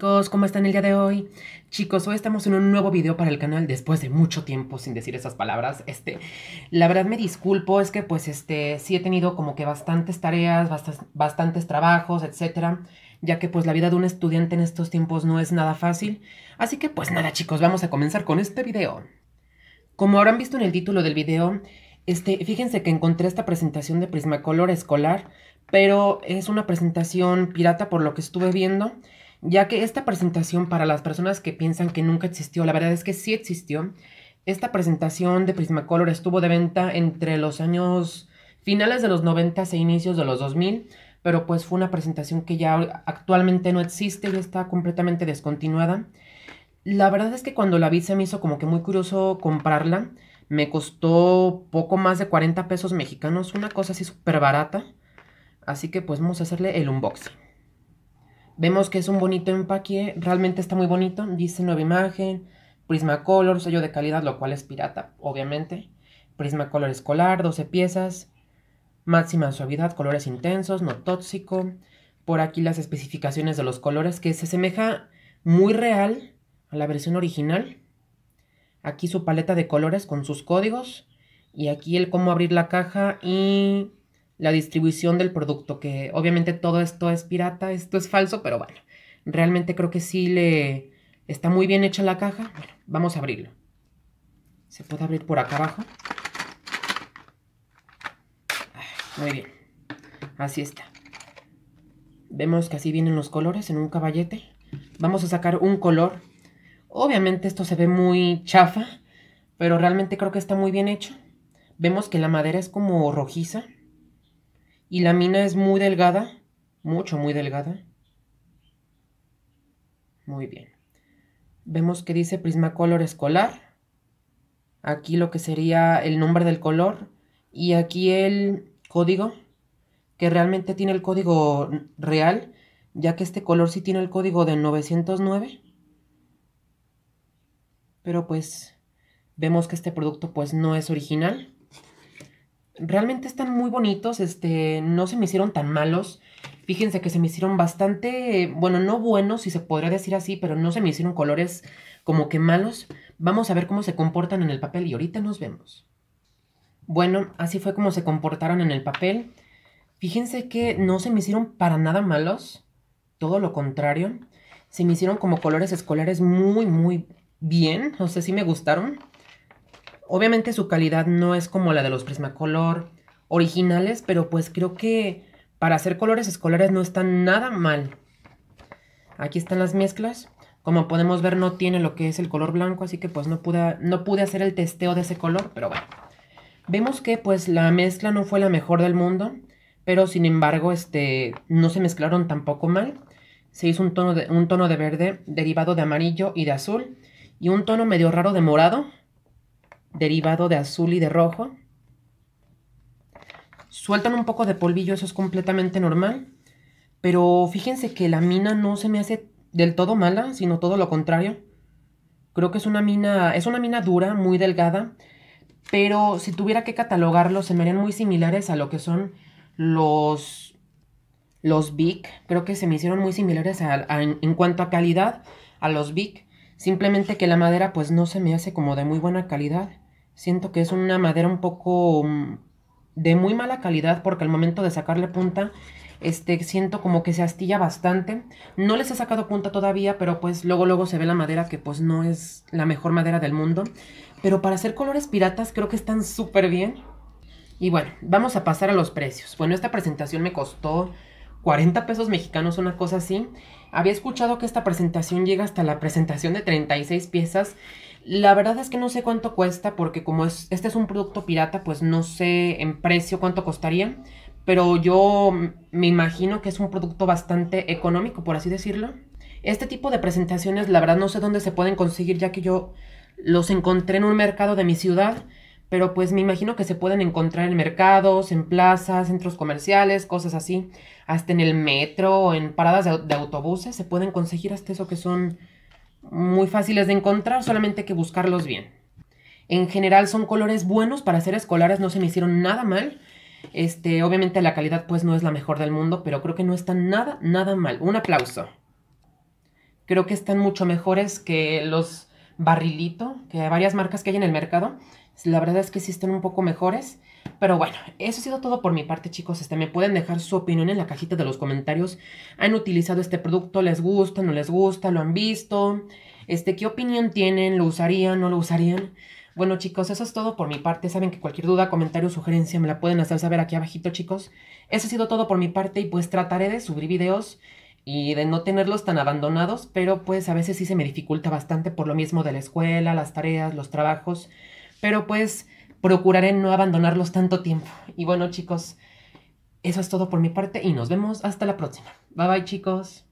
chicos? ¿Cómo están el día de hoy? Chicos, hoy estamos en un nuevo video para el canal después de mucho tiempo sin decir esas palabras. Este, la verdad me disculpo, es que pues este, sí he tenido como que bastantes tareas, bastantes trabajos, etcétera, ya que pues la vida de un estudiante en estos tiempos no es nada fácil. Así que pues nada chicos, vamos a comenzar con este video. Como habrán visto en el título del video, este, fíjense que encontré esta presentación de Prismacolor escolar, pero es una presentación pirata por lo que estuve viendo ya que esta presentación para las personas que piensan que nunca existió, la verdad es que sí existió. Esta presentación de Prismacolor estuvo de venta entre los años finales de los 90 e inicios de los 2000, pero pues fue una presentación que ya actualmente no existe, y está completamente descontinuada. La verdad es que cuando la vi se me hizo como que muy curioso comprarla. Me costó poco más de 40 pesos mexicanos, una cosa así súper barata. Así que pues vamos a hacerle el unboxing. Vemos que es un bonito empaque, realmente está muy bonito, dice nueva imagen, Prismacolor, sello de calidad, lo cual es pirata, obviamente. Prismacolor escolar, 12 piezas, máxima suavidad, colores intensos, no tóxico. Por aquí las especificaciones de los colores que se asemeja muy real a la versión original. Aquí su paleta de colores con sus códigos. Y aquí el cómo abrir la caja y la distribución del producto, que obviamente todo esto es pirata, esto es falso, pero bueno, realmente creo que sí le está muy bien hecha la caja. vamos a abrirlo. ¿Se puede abrir por acá abajo? Muy bien, así está. Vemos que así vienen los colores en un caballete. Vamos a sacar un color. Obviamente esto se ve muy chafa, pero realmente creo que está muy bien hecho. Vemos que la madera es como rojiza. Y la mina es muy delgada, mucho, muy delgada. Muy bien. Vemos que dice Prismacolor escolar. Aquí lo que sería el nombre del color. Y aquí el código, que realmente tiene el código real, ya que este color sí tiene el código de 909. Pero pues vemos que este producto pues no es original realmente están muy bonitos, este, no se me hicieron tan malos. Fíjense que se me hicieron bastante, bueno, no buenos, si se podría decir así, pero no se me hicieron colores como que malos. Vamos a ver cómo se comportan en el papel y ahorita nos vemos. Bueno, así fue como se comportaron en el papel. Fíjense que no se me hicieron para nada malos, todo lo contrario. Se me hicieron como colores escolares muy, muy bien, No sé si me gustaron. Obviamente su calidad no es como la de los Prismacolor originales, pero pues creo que para hacer colores escolares no está nada mal. Aquí están las mezclas. Como podemos ver no tiene lo que es el color blanco, así que pues no pude, no pude hacer el testeo de ese color, pero bueno. Vemos que pues la mezcla no fue la mejor del mundo, pero sin embargo este, no se mezclaron tampoco mal. Se hizo un tono de, un tono de verde derivado de amarillo y de azul y un tono medio raro de morado, derivado de azul y de rojo. Sueltan un poco de polvillo, eso es completamente normal. Pero fíjense que la mina no se me hace del todo mala, sino todo lo contrario. Creo que es una mina, es una mina dura, muy delgada, pero si tuviera que catalogarlo se me harían muy similares a lo que son los los BIC Creo que se me hicieron muy similares en cuanto a calidad a los BIC Simplemente que la madera pues no se me hace como de muy buena calidad. Siento que es una madera un poco mm, de muy mala calidad porque al momento de sacarle punta, este, siento como que se astilla bastante. No les he sacado punta todavía, pero pues luego luego se ve la madera que pues no es la mejor madera del mundo. Pero para hacer colores piratas creo que están súper bien. Y bueno, vamos a pasar a los precios. Bueno, esta presentación me costó 40 pesos mexicanos, una cosa así. Había escuchado que esta presentación llega hasta la presentación de 36 piezas la verdad es que no sé cuánto cuesta, porque como es, este es un producto pirata, pues no sé en precio cuánto costaría. Pero yo me imagino que es un producto bastante económico, por así decirlo. Este tipo de presentaciones, la verdad no sé dónde se pueden conseguir, ya que yo los encontré en un mercado de mi ciudad. Pero pues me imagino que se pueden encontrar en mercados, en plazas, centros comerciales, cosas así. Hasta en el metro, en paradas de, de autobuses, se pueden conseguir hasta eso que son muy fáciles de encontrar, solamente hay que buscarlos bien. En general son colores buenos para hacer escolares, no se me hicieron nada mal. Este, obviamente la calidad pues no es la mejor del mundo, pero creo que no están nada, nada mal. Un aplauso. Creo que están mucho mejores que los barrilito, que hay varias marcas que hay en el mercado. La verdad es que sí están un poco mejores. Pero bueno, eso ha sido todo por mi parte, chicos. Este, me pueden dejar su opinión en la cajita de los comentarios. ¿Han utilizado este producto? ¿Les gusta? ¿No les gusta? ¿Lo han visto? Este, ¿qué opinión tienen? ¿Lo usarían? ¿No lo usarían? Bueno, chicos, eso es todo por mi parte. Saben que cualquier duda, comentario, sugerencia me la pueden hacer saber aquí abajito, chicos. Eso ha sido todo por mi parte y pues trataré de subir videos y de no tenerlos tan abandonados, pero pues a veces sí se me dificulta bastante por lo mismo de la escuela, las tareas, los trabajos pero pues procuraré no abandonarlos tanto tiempo. Y bueno chicos, eso es todo por mi parte y nos vemos hasta la próxima. Bye bye chicos.